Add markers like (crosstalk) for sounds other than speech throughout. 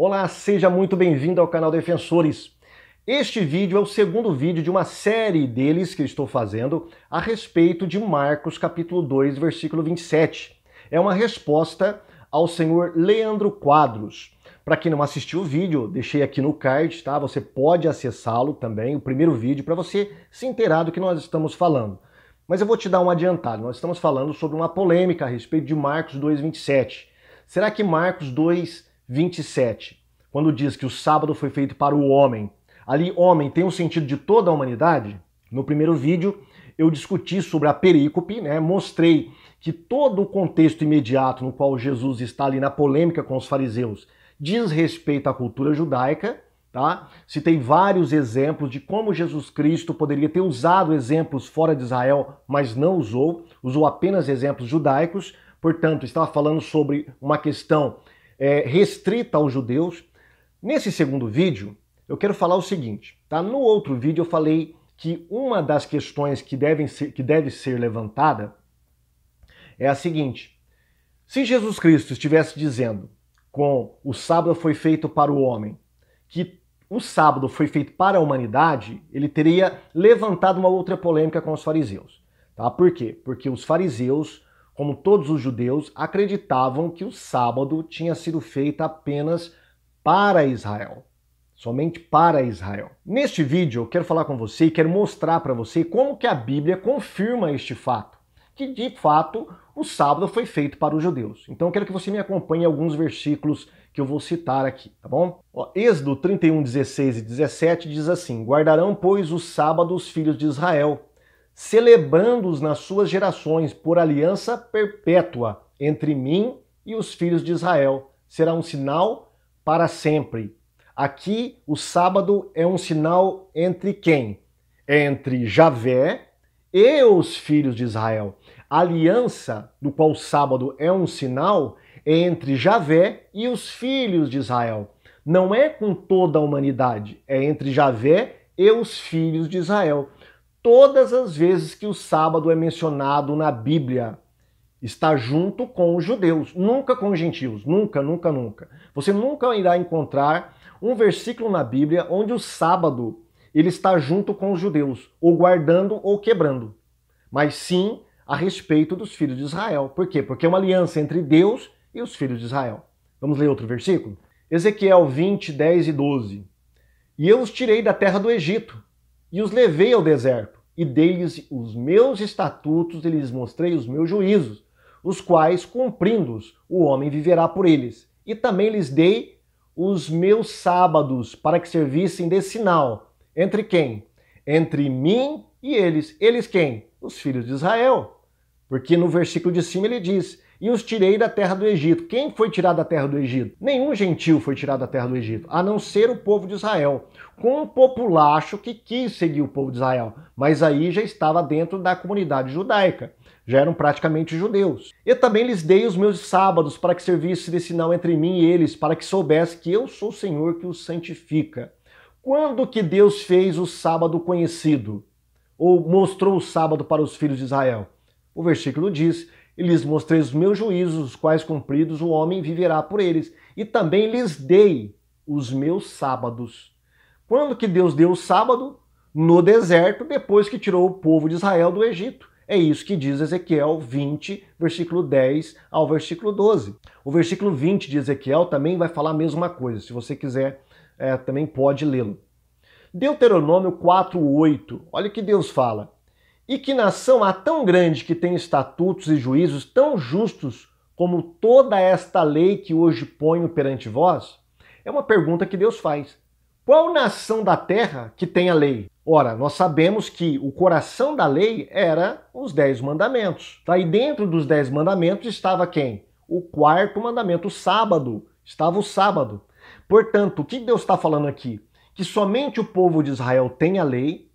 Olá, seja muito bem-vindo ao canal Defensores. Este vídeo é o segundo vídeo de uma série deles que estou fazendo a respeito de Marcos capítulo 2, versículo 27. É uma resposta ao senhor Leandro Quadros. Para quem não assistiu o vídeo, deixei aqui no card, tá? Você pode acessá-lo também, o primeiro vídeo, para você se inteirar do que nós estamos falando. Mas eu vou te dar um adiantado. Nós estamos falando sobre uma polêmica a respeito de Marcos 27. Será que Marcos 2 27, quando diz que o sábado foi feito para o homem, ali homem tem um sentido de toda a humanidade? No primeiro vídeo eu discuti sobre a perícope, né? mostrei que todo o contexto imediato no qual Jesus está ali na polêmica com os fariseus diz respeito à cultura judaica, tá? Citei vários exemplos de como Jesus Cristo poderia ter usado exemplos fora de Israel, mas não usou, usou apenas exemplos judaicos. Portanto, estava falando sobre uma questão é, restrita aos judeus. Nesse segundo vídeo, eu quero falar o seguinte, tá? No outro vídeo eu falei que uma das questões que, devem ser, que deve ser levantada é a seguinte: se Jesus Cristo estivesse dizendo com o sábado foi feito para o homem, que o sábado foi feito para a humanidade, ele teria levantado uma outra polêmica com os fariseus. Tá? Por quê? Porque os fariseus como todos os judeus, acreditavam que o sábado tinha sido feito apenas para Israel. Somente para Israel. Neste vídeo eu quero falar com você e quero mostrar para você como que a Bíblia confirma este fato. Que de fato o sábado foi feito para os judeus. Então eu quero que você me acompanhe alguns versículos que eu vou citar aqui, tá bom? Ó, Êxodo 31, 16 e 17 diz assim: Guardarão, pois, o sábado os filhos de Israel celebrando-os nas suas gerações por aliança perpétua entre mim e os filhos de Israel. Será um sinal para sempre. Aqui o sábado é um sinal entre quem? Entre Javé e os filhos de Israel. A aliança, do qual o sábado é um sinal, é entre Javé e os filhos de Israel. Não é com toda a humanidade, é entre Javé e os filhos de Israel todas as vezes que o sábado é mencionado na Bíblia. Está junto com os judeus, nunca com os gentios, nunca, nunca, nunca. Você nunca irá encontrar um versículo na Bíblia onde o sábado ele está junto com os judeus, ou guardando ou quebrando, mas sim a respeito dos filhos de Israel. Por quê? Porque é uma aliança entre Deus e os filhos de Israel. Vamos ler outro versículo? Ezequiel 20, 10 e 12. E eu os tirei da terra do Egito, e os levei ao deserto, e dei-lhes os meus estatutos, e lhes mostrei os meus juízos, os quais, cumprindo-os, o homem viverá por eles. E também lhes dei os meus sábados, para que servissem de sinal. Entre quem? Entre mim e eles. Eles quem? Os filhos de Israel. Porque no versículo de cima ele diz: e os tirei da terra do Egito. Quem foi tirado da terra do Egito? Nenhum gentil foi tirado da terra do Egito, a não ser o povo de Israel, com um populacho que quis seguir o povo de Israel, mas aí já estava dentro da comunidade judaica. Já eram praticamente judeus. Eu também lhes dei os meus sábados para que servisse de sinal entre mim e eles, para que soubesse que eu sou o Senhor que os santifica. Quando que Deus fez o sábado conhecido? Ou mostrou o sábado para os filhos de Israel? O versículo diz e lhes mostrei os meus juízos, os quais cumpridos o homem viverá por eles. E também lhes dei os meus sábados. Quando que Deus deu o sábado? No deserto, depois que tirou o povo de Israel do Egito. É isso que diz Ezequiel 20, versículo 10 ao versículo 12. O versículo 20 de Ezequiel também vai falar a mesma coisa. Se você quiser, é, também pode lê-lo. Deuteronômio 4,8. Olha o que Deus fala. E que nação há tão grande que tem estatutos e juízos tão justos como toda esta lei que hoje ponho perante vós? É uma pergunta que Deus faz. Qual nação da terra que tem a lei? Ora, nós sabemos que o coração da lei era os dez mandamentos. E tá dentro dos dez mandamentos estava quem? O quarto mandamento, o sábado. Estava o sábado. Portanto, o que Deus está falando aqui? Que somente o povo de Israel tem a lei,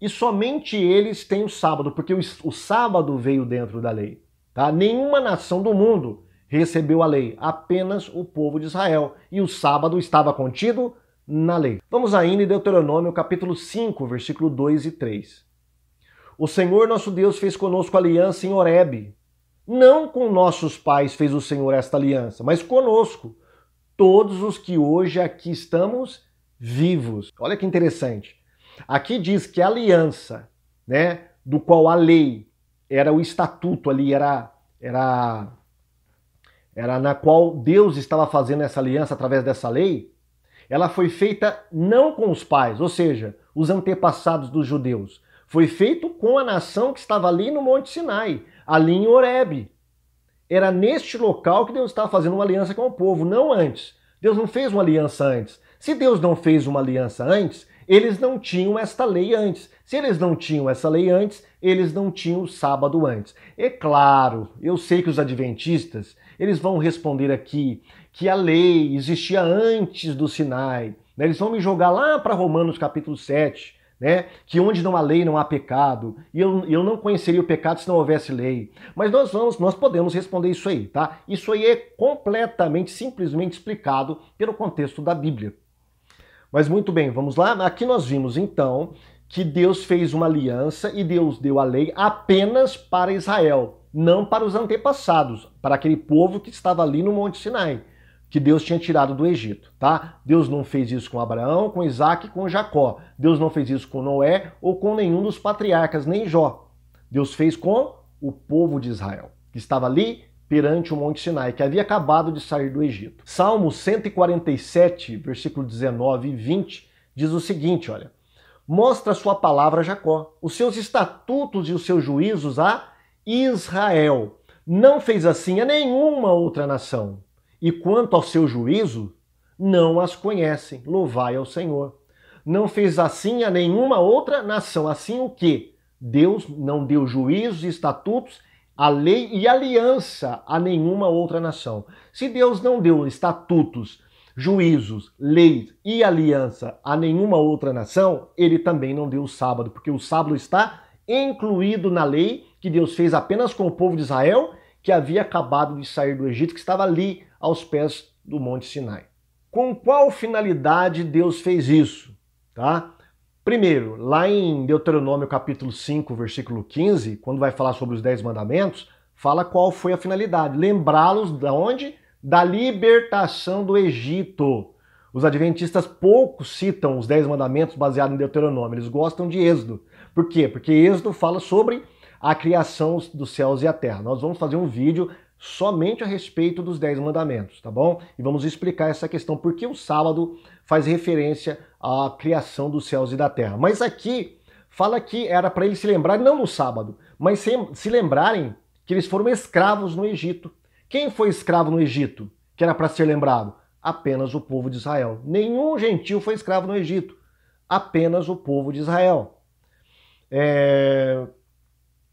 e somente eles têm o sábado, porque o, o sábado veio dentro da lei. Tá? Nenhuma nação do mundo recebeu a lei, apenas o povo de Israel. E o sábado estava contido na lei. Vamos ainda em Deuteronômio capítulo 5, versículo 2 e 3. O Senhor nosso Deus fez conosco aliança em Horeb. Não com nossos pais fez o Senhor esta aliança, mas conosco, todos os que hoje aqui estamos vivos. Olha que interessante. Aqui diz que a aliança, né, do qual a lei era o estatuto ali, era era era na qual Deus estava fazendo essa aliança através dessa lei, ela foi feita não com os pais, ou seja, os antepassados dos judeus. Foi feito com a nação que estava ali no Monte Sinai, ali em Horeb. Era neste local que Deus estava fazendo uma aliança com o povo, não antes. Deus não fez uma aliança antes. Se Deus não fez uma aliança antes, eles não tinham esta lei antes. Se eles não tinham essa lei antes, eles não tinham o sábado antes. É claro, eu sei que os adventistas, eles vão responder aqui que a lei existia antes do Sinai. Né? Eles vão me jogar lá para Romanos capítulo 7, né? que onde não há lei não há pecado, e eu, eu não conheceria o pecado se não houvesse lei. Mas nós vamos, nós podemos responder isso aí, tá? Isso aí é completamente, simplesmente explicado pelo contexto da Bíblia. Mas muito bem, vamos lá? Aqui nós vimos então que Deus fez uma aliança e Deus deu a lei apenas para Israel, não para os antepassados, para aquele povo que estava ali no Monte Sinai, que Deus tinha tirado do Egito, tá? Deus não fez isso com Abraão, com Isaac e com Jacó. Deus não fez isso com Noé ou com nenhum dos patriarcas, nem Jó. Deus fez com o povo de Israel, que estava ali perante o Monte Sinai, que havia acabado de sair do Egito. Salmo 147, versículo 19 e 20, diz o seguinte: olha, mostra a sua palavra a Jacó, os seus estatutos e os seus juízos a Israel. Não fez assim a nenhuma outra nação. E quanto ao seu juízo, não as conhecem. Louvai ao Senhor. Não fez assim a nenhuma outra nação. Assim o que? Deus não deu juízos e estatutos a lei e aliança a nenhuma outra nação. Se Deus não deu estatutos, juízos, leis e aliança a nenhuma outra nação, ele também não deu o sábado, porque o sábado está incluído na lei que Deus fez apenas com o povo de Israel, que havia acabado de sair do Egito, que estava ali aos pés do Monte Sinai. Com qual finalidade Deus fez isso? Tá? Primeiro, lá em Deuteronômio capítulo 5, versículo 15, quando vai falar sobre os dez mandamentos, fala qual foi a finalidade. Lembrá-los da onde? Da libertação do Egito. Os adventistas pouco citam os dez mandamentos baseados em Deuteronômio, eles gostam de Êxodo. Por quê? Porque Êxodo fala sobre a criação dos céus e a terra. Nós vamos fazer um vídeo somente a respeito dos dez mandamentos, tá bom? E vamos explicar essa questão, por que o sábado faz referência a criação dos céus e da terra. Mas aqui fala que era para eles se lembrarem, não no sábado, mas se, se lembrarem que eles foram escravos no Egito. Quem foi escravo no Egito que era para ser lembrado? Apenas o povo de Israel. Nenhum gentil foi escravo no Egito. Apenas o povo de Israel. É...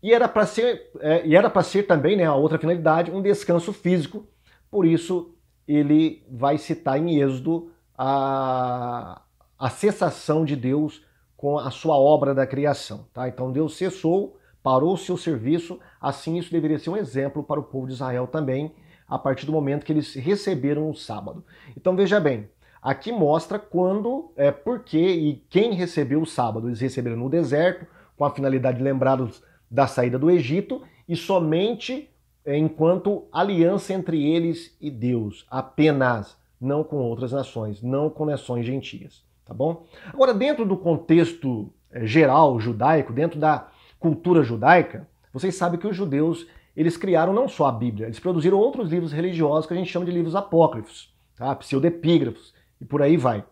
E era para ser, é, e era para ser também, né, a outra finalidade, um descanso físico. Por isso ele vai citar em Êxodo a, a cessação de Deus com a sua obra da criação. Tá? Então Deus cessou, parou o seu serviço, assim isso deveria ser um exemplo para o povo de Israel também, a partir do momento que eles receberam o sábado. Então veja bem, aqui mostra quando, é, por que e quem recebeu o sábado. Eles receberam no deserto, com a finalidade de lembrá-los da saída do Egito, e somente é, enquanto aliança entre eles e Deus, apenas, não com outras nações, não com nações gentias tá bom? Agora, dentro do contexto eh, geral judaico, dentro da cultura judaica, vocês sabem que os judeus, eles criaram não só a Bíblia, eles produziram outros livros religiosos que a gente chama de livros apócrifos, tá? pseudepígrafos, e por aí vai.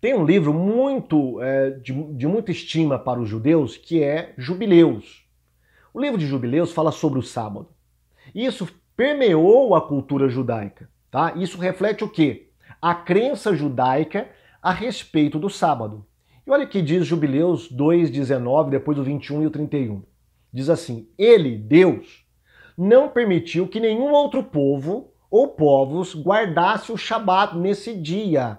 Tem um livro muito é, de, de muita estima para os judeus que é Jubileus. O livro de Jubileus fala sobre o sábado. Isso permeou a cultura judaica, tá? Isso reflete o quê? A crença judaica a respeito do sábado. E olha que diz Jubileus 2,19, depois do 21 e o 31. Diz assim: Ele, Deus, não permitiu que nenhum outro povo ou povos guardasse o Shabat nesse dia,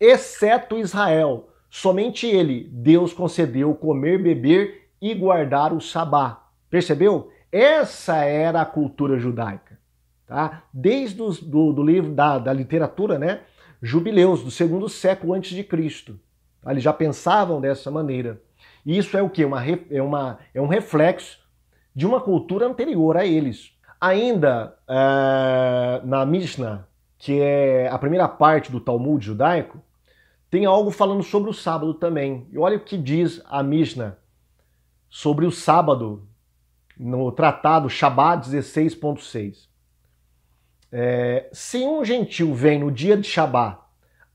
exceto Israel. Somente ele, Deus, concedeu comer, beber e guardar o Sabá. Percebeu? Essa era a cultura judaica. Tá? Desde os, do, do livro da, da literatura, né? jubileus do segundo século antes de Cristo. Tá? Eles já pensavam dessa maneira. E isso é o que? Uma, é, uma, é um reflexo de uma cultura anterior a eles. Ainda é, na Mishnah, que é a primeira parte do Talmud judaico, tem algo falando sobre o sábado também. E olha o que diz a Mishnah sobre o sábado no tratado Shabbat 16.6. É, se um gentil vem no dia de Shabá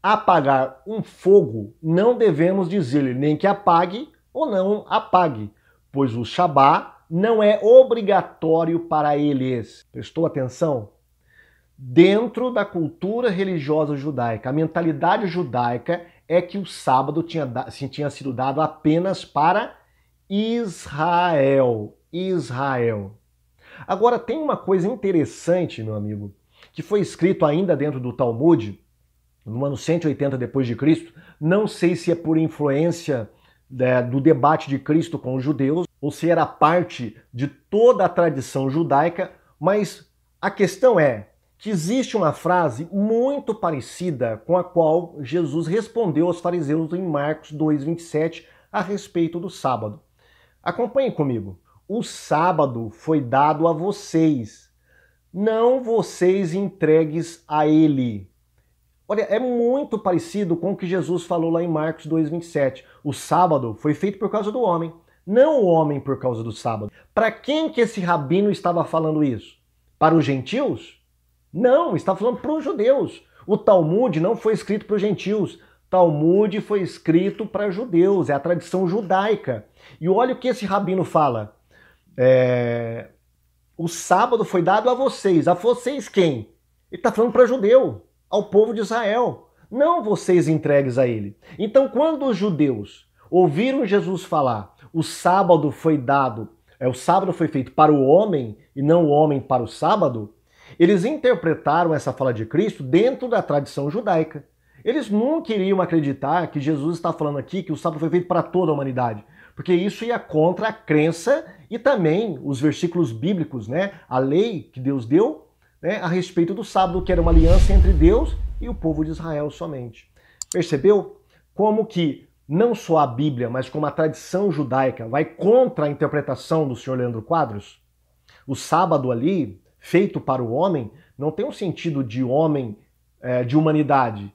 apagar um fogo, não devemos dizer-lhe nem que apague ou não apague, pois o Shabá não é obrigatório para eles. Prestou atenção? Dentro da cultura religiosa judaica, a mentalidade judaica é que o sábado tinha, tinha sido dado apenas para Israel. Israel. Agora, tem uma coisa interessante, meu amigo, que foi escrito ainda dentro do Talmud, no ano 180 depois de Cristo, não sei se é por influência né, do debate de Cristo com os judeus ou se era parte de toda a tradição judaica, mas a questão é que existe uma frase muito parecida com a qual Jesus respondeu aos fariseus em Marcos 2:27 a respeito do sábado. Acompanhe comigo. O sábado foi dado a vocês não vocês entregues a ele. Olha, é muito parecido com o que Jesus falou lá em Marcos 2:27. O sábado foi feito por causa do homem, não o homem por causa do sábado. Para quem que esse rabino estava falando isso? Para os gentios? Não, está falando para os judeus. O Talmud não foi escrito para os gentios. Talmud foi escrito para judeus, é a tradição judaica. E olha o que esse rabino fala. É, o sábado foi dado a vocês. A vocês quem? Ele está falando para judeu, ao povo de Israel. Não vocês entregues a ele. Então, quando os judeus ouviram Jesus falar, o sábado foi dado, é, o sábado foi feito para o homem e não o homem para o sábado, eles interpretaram essa fala de Cristo dentro da tradição judaica. Eles nunca iriam acreditar que Jesus está falando aqui que o sábado foi feito para toda a humanidade porque isso ia contra a crença e também os versículos bíblicos, né? A lei que Deus deu né? a respeito do sábado, que era uma aliança entre Deus e o povo de Israel somente. Percebeu como que não só a Bíblia, mas como a tradição judaica vai contra a interpretação do senhor Leandro Quadros? O sábado ali, feito para o homem, não tem um sentido de homem, eh, de humanidade.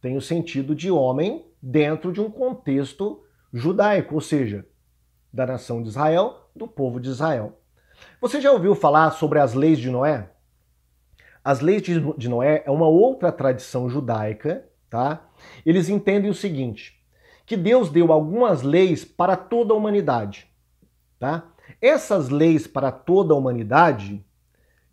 Tem o um sentido de homem dentro de um contexto judaico, ou seja, da nação de Israel, do povo de Israel. Você já ouviu falar sobre as leis de Noé? As leis de Noé é uma outra tradição judaica, tá? Eles entendem o seguinte: que Deus deu algumas leis para toda a humanidade, tá? Essas leis para toda a humanidade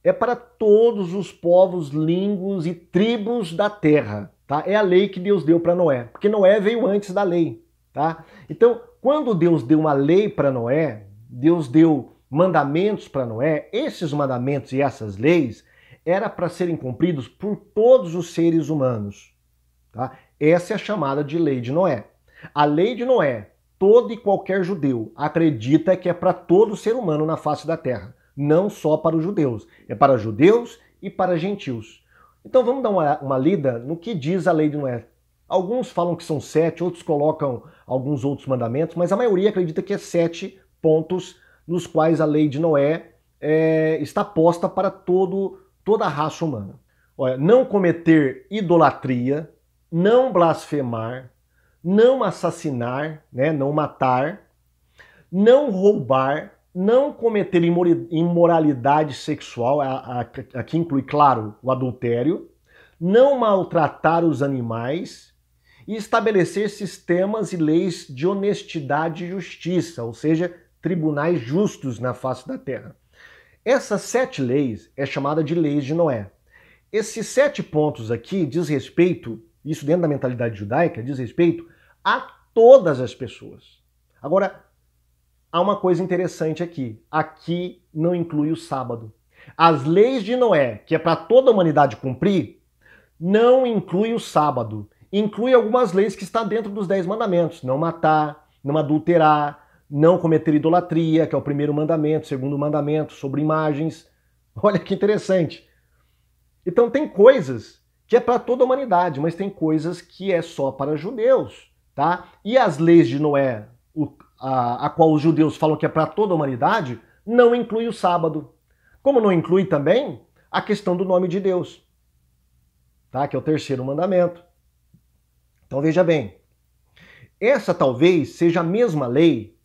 é para todos os povos, línguas e tribos da terra, tá? É a lei que Deus deu para Noé, porque Noé veio antes da lei tá? Então, quando Deus deu uma lei para Noé, Deus deu mandamentos para Noé, esses mandamentos e essas leis era para serem cumpridos por todos os seres humanos, tá? Essa é a chamada de lei de Noé. A lei de Noé, todo e qualquer judeu acredita que é para todo ser humano na face da terra, não só para os judeus, é para judeus e para gentios. Então vamos dar uma, uma lida no que diz a lei de Noé. Alguns falam que são sete, outros colocam alguns outros mandamentos, mas a maioria acredita que é sete pontos nos quais a lei de Noé é, está posta para todo, toda a raça humana. Olha, não cometer idolatria, não blasfemar, não assassinar, né, não matar, não roubar, não cometer imoralidade sexual, aqui inclui, claro, o adultério, não maltratar os animais, e estabelecer sistemas e leis de honestidade e justiça, ou seja, tribunais justos na face da terra. Essas sete leis é chamada de leis de Noé. Esses sete pontos aqui diz respeito, isso dentro da mentalidade judaica, diz respeito a todas as pessoas. Agora, há uma coisa interessante aqui. Aqui não inclui o sábado. As leis de Noé, que é para toda a humanidade cumprir, não inclui o sábado inclui algumas leis que está dentro dos dez mandamentos: não matar, não adulterar, não cometer idolatria, que é o primeiro mandamento, segundo mandamento sobre imagens. (laughs) Olha que interessante. Então tem coisas que é para toda a humanidade, mas tem coisas que é só para judeus, tá? E as leis de Noé, o, a, a qual os judeus falam que é para toda a humanidade, não inclui o sábado. Como não inclui também a questão do nome de Deus, tá? Que é o terceiro mandamento. Então veja bem, essa talvez seja a mesma lei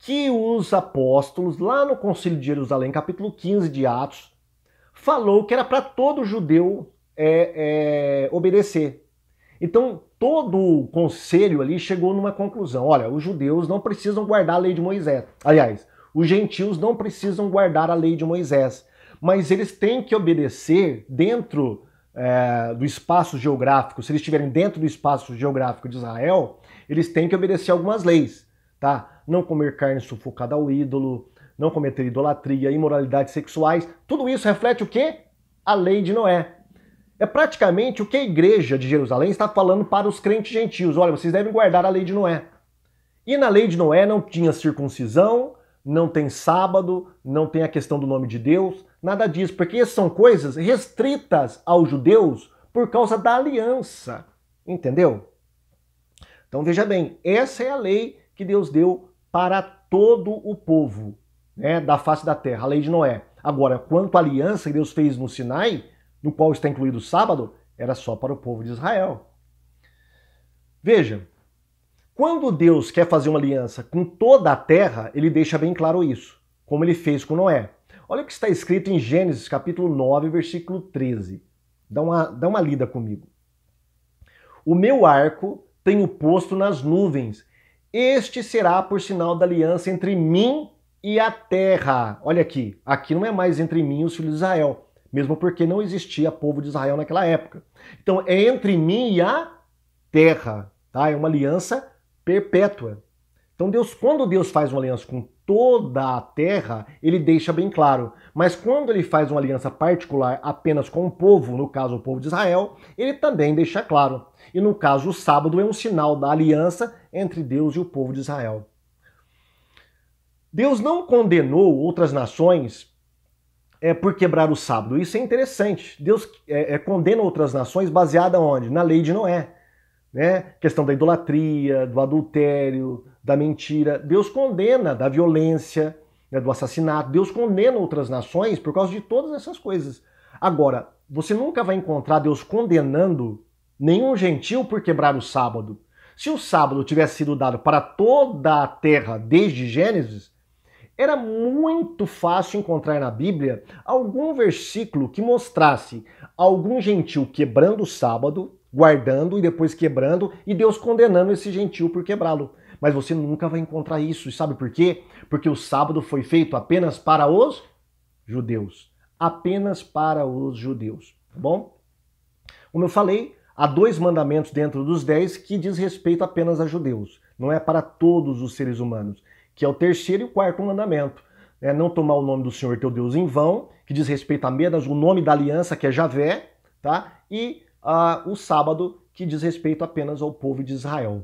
que os apóstolos, lá no Concílio de Jerusalém, capítulo 15 de Atos, falou que era para todo judeu é, é, obedecer. Então, todo o conselho ali chegou numa conclusão: olha, os judeus não precisam guardar a lei de Moisés. Aliás, os gentios não precisam guardar a lei de Moisés, mas eles têm que obedecer dentro é, do espaço geográfico, se eles estiverem dentro do espaço geográfico de Israel, eles têm que obedecer algumas leis, tá? Não comer carne sufocada ao ídolo, não cometer idolatria, imoralidades sexuais. Tudo isso reflete o quê? A lei de Noé. É praticamente o que a igreja de Jerusalém está falando para os crentes gentios. Olha, vocês devem guardar a lei de Noé. E na lei de Noé não tinha circuncisão, não tem sábado, não tem a questão do nome de Deus, nada disso, porque são coisas restritas aos judeus por causa da aliança, entendeu? Então veja bem, essa é a lei que Deus deu para todo o povo né, da face da terra, a lei de Noé. Agora, quanto à aliança que Deus fez no Sinai, no qual está incluído o sábado, era só para o povo de Israel. Veja, quando Deus quer fazer uma aliança com toda a terra, ele deixa bem claro isso, como ele fez com Noé. Olha o que está escrito em Gênesis capítulo 9, versículo 13. Dá uma, dá uma lida comigo. O meu arco tenho posto nas nuvens. Este será por sinal da aliança entre mim e a terra. Olha aqui, aqui não é mais entre mim e os filhos de Israel, mesmo porque não existia povo de Israel naquela época. Então é entre mim e a terra, tá? É uma aliança perpétua. Então Deus, quando Deus faz uma aliança com toda a terra, ele deixa bem claro. Mas quando ele faz uma aliança particular apenas com o povo, no caso o povo de Israel, ele também deixa claro. E no caso o sábado é um sinal da aliança entre Deus e o povo de Israel. Deus não condenou outras nações é, por quebrar o sábado. Isso é interessante. Deus é, é, condena outras nações baseada onde? Na lei de Noé né? Questão da idolatria, do adultério, da mentira. Deus condena da violência, né, do assassinato. Deus condena outras nações por causa de todas essas coisas. Agora, você nunca vai encontrar Deus condenando nenhum gentil por quebrar o sábado. Se o sábado tivesse sido dado para toda a terra desde Gênesis, era muito fácil encontrar na Bíblia algum versículo que mostrasse algum gentil quebrando o sábado guardando e depois quebrando, e Deus condenando esse gentil por quebrá-lo. Mas você nunca vai encontrar isso, e sabe por quê? Porque o sábado foi feito apenas para os judeus. Apenas para os judeus, tá bom? Como eu falei, há dois mandamentos dentro dos dez que diz respeito apenas a judeus. Não é para todos os seres humanos, que é o terceiro e o quarto mandamento. É não tomar o nome do Senhor teu Deus em vão, que diz respeito a menos o nome da aliança, que é Javé, tá? E uh, o sábado, que diz respeito apenas ao povo de Israel.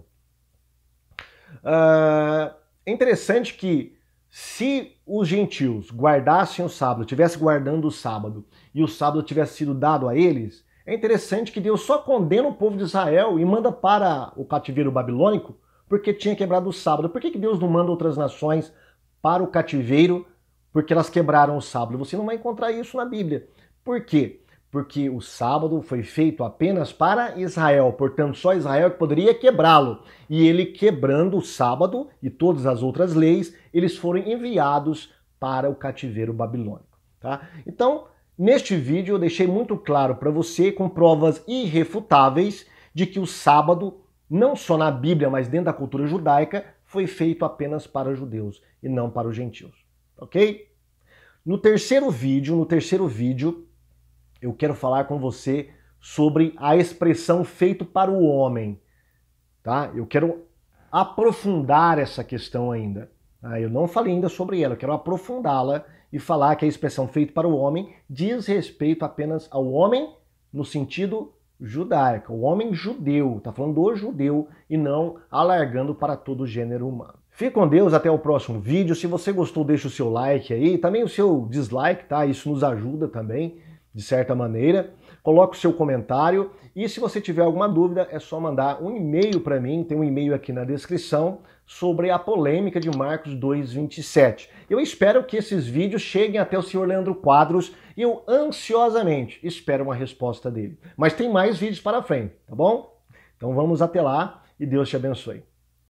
Uh, é interessante que se os gentios guardassem o sábado, tivesse guardando o sábado, e o sábado tivesse sido dado a eles, é interessante que Deus só condena o povo de Israel e manda para o cativeiro babilônico porque tinha quebrado o sábado. Por que, que Deus não manda outras nações para o cativeiro porque elas quebraram o sábado? Você não vai encontrar isso na Bíblia. Por quê? porque o sábado foi feito apenas para Israel, portanto, só Israel que poderia quebrá-lo. E ele, quebrando o sábado e todas as outras leis, eles foram enviados para o cativeiro babilônico. Tá? Então, neste vídeo, eu deixei muito claro para você, com provas irrefutáveis, de que o sábado, não só na Bíblia, mas dentro da cultura judaica, foi feito apenas para os judeus e não para os gentios. Ok? No terceiro vídeo, no terceiro vídeo, eu quero falar com você sobre a expressão feito para o homem, tá? Eu quero aprofundar essa questão ainda. Tá? Eu não falei ainda sobre ela, eu quero aprofundá-la e falar que a expressão feito para o homem diz respeito apenas ao homem no sentido judaico, o homem judeu, tá falando do judeu e não alargando para todo o gênero humano. Fique com Deus, até o próximo vídeo. Se você gostou, deixa o seu like aí, também o seu dislike, tá? Isso nos ajuda também de certa maneira. Coloque o seu comentário e se você tiver alguma dúvida, é só mandar um e-mail para mim, tem um e-mail aqui na descrição, sobre a polêmica de Marcos 2,27. Eu espero que esses vídeos cheguem até o senhor Leandro Quadros e eu ansiosamente espero uma resposta dele. Mas tem mais vídeos para frente, tá bom? Então vamos até lá e Deus te abençoe.